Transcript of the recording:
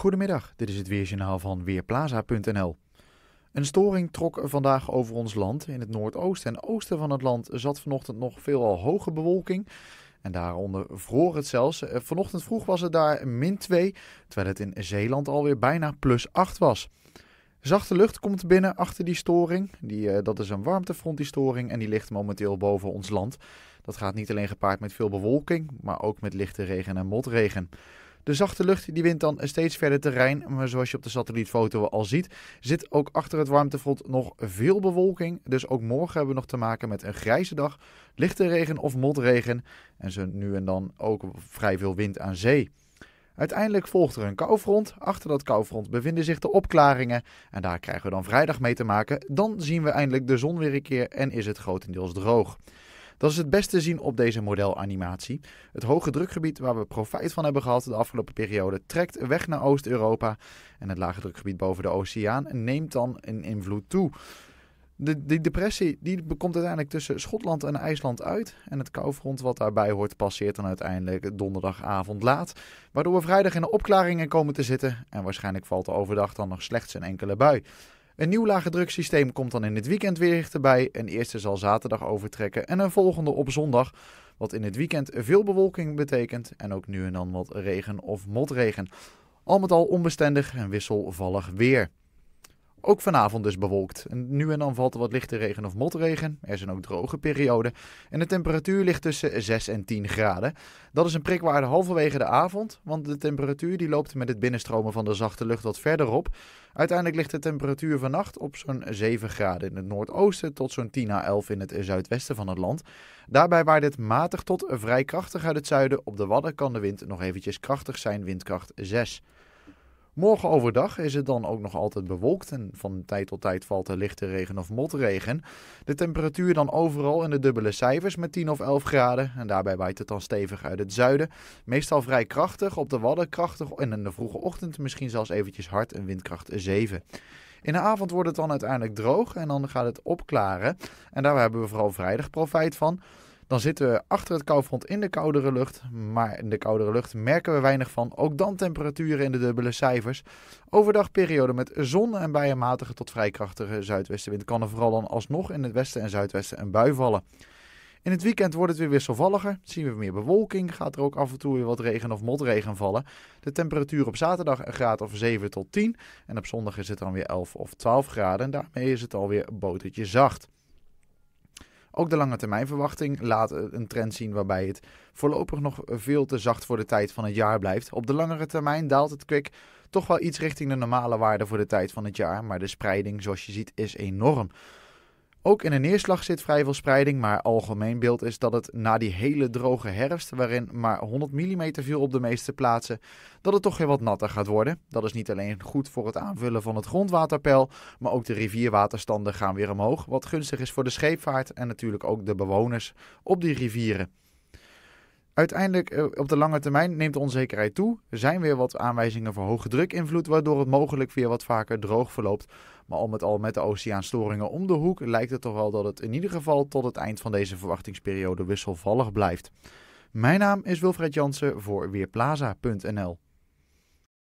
Goedemiddag, dit is het Weerjournaal van Weerplaza.nl. Een storing trok vandaag over ons land. In het noordoosten en oosten van het land zat vanochtend nog veelal hoge bewolking. En daaronder vroor het zelfs. Eh, vanochtend vroeg was het daar min 2, terwijl het in Zeeland alweer bijna plus 8 was. Zachte lucht komt binnen achter die storing. Die, eh, dat is een warmtefront, die storing, en die ligt momenteel boven ons land. Dat gaat niet alleen gepaard met veel bewolking, maar ook met lichte regen en motregen. De zachte lucht die wint dan steeds verder terrein, maar zoals je op de satellietfoto al ziet, zit ook achter het warmtefront nog veel bewolking. Dus ook morgen hebben we nog te maken met een grijze dag, lichte regen of motregen en zo nu en dan ook vrij veel wind aan zee. Uiteindelijk volgt er een koufront. Achter dat koufront bevinden zich de opklaringen. En daar krijgen we dan vrijdag mee te maken. Dan zien we eindelijk de zon weer een keer en is het grotendeels droog. Dat is het beste te zien op deze modelanimatie. Het hoge drukgebied waar we profijt van hebben gehad de afgelopen periode trekt weg naar Oost-Europa. En het lage drukgebied boven de oceaan neemt dan in invloed toe. De, die depressie die komt uiteindelijk tussen Schotland en IJsland uit. En het koufront wat daarbij hoort passeert dan uiteindelijk donderdagavond laat. Waardoor we vrijdag in de opklaringen komen te zitten. En waarschijnlijk valt er overdag dan nog slechts een enkele bui. Een nieuw lage druksysteem komt dan in het weekend weer dichterbij. Een eerste zal zaterdag overtrekken en een volgende op zondag. Wat in het weekend veel bewolking betekent en ook nu en dan wat regen of motregen. Al met al onbestendig en wisselvallig weer. Ook vanavond dus bewolkt. nu en dan valt er wat lichte regen of motregen. Er zijn ook droge perioden. En de temperatuur ligt tussen 6 en 10 graden. Dat is een prikwaarde halverwege de avond, want de temperatuur die loopt met het binnenstromen van de zachte lucht wat verder op. Uiteindelijk ligt de temperatuur vannacht op zo'n 7 graden in het noordoosten tot zo'n 10 à 11 in het zuidwesten van het land. Daarbij waait het matig tot vrij krachtig uit het zuiden. Op de Wadden kan de wind nog eventjes krachtig zijn, windkracht 6. Morgen overdag is het dan ook nog altijd bewolkt en van tijd tot tijd valt er lichte regen of motregen. De temperatuur dan overal in de dubbele cijfers met 10 of 11 graden en daarbij waait het dan stevig uit het zuiden. Meestal vrij krachtig, op de wadden krachtig en in de vroege ochtend misschien zelfs eventjes hard een windkracht 7. In de avond wordt het dan uiteindelijk droog en dan gaat het opklaren. En daar hebben we vooral vrijdag profijt van. Dan zitten we achter het koufront in de koudere lucht. Maar in de koudere lucht merken we weinig van. Ook dan temperaturen in de dubbele cijfers. Overdag periode met zon en bij matige tot vrij krachtige zuidwestenwind. Kan er vooral dan alsnog in het westen en zuidwesten een bui vallen. In het weekend wordt het weer wisselvalliger, zien we meer bewolking, gaat er ook af en toe weer wat regen of motregen vallen. De temperatuur op zaterdag een graad of 7 tot 10 en op zondag is het dan weer 11 of 12 graden en daarmee is het alweer botertje zacht. Ook de lange termijnverwachting laat een trend zien waarbij het voorlopig nog veel te zacht voor de tijd van het jaar blijft. Op de langere termijn daalt het kwik toch wel iets richting de normale waarde voor de tijd van het jaar, maar de spreiding zoals je ziet is enorm. Ook in een neerslag zit vrij veel spreiding, maar algemeen beeld is dat het na die hele droge herfst, waarin maar 100 mm viel op de meeste plaatsen, dat het toch weer wat natter gaat worden. Dat is niet alleen goed voor het aanvullen van het grondwaterpeil, maar ook de rivierwaterstanden gaan weer omhoog, wat gunstig is voor de scheepvaart en natuurlijk ook de bewoners op die rivieren. Uiteindelijk eh, op de lange termijn neemt de onzekerheid toe. Er zijn weer wat aanwijzingen voor hoge drukinvloed, waardoor het mogelijk weer wat vaker droog verloopt. Maar om het al met de oceaanstoringen om de hoek lijkt het toch wel dat het in ieder geval tot het eind van deze verwachtingsperiode wisselvallig blijft. Mijn naam is Wilfred Jansen voor Weerplaza.nl.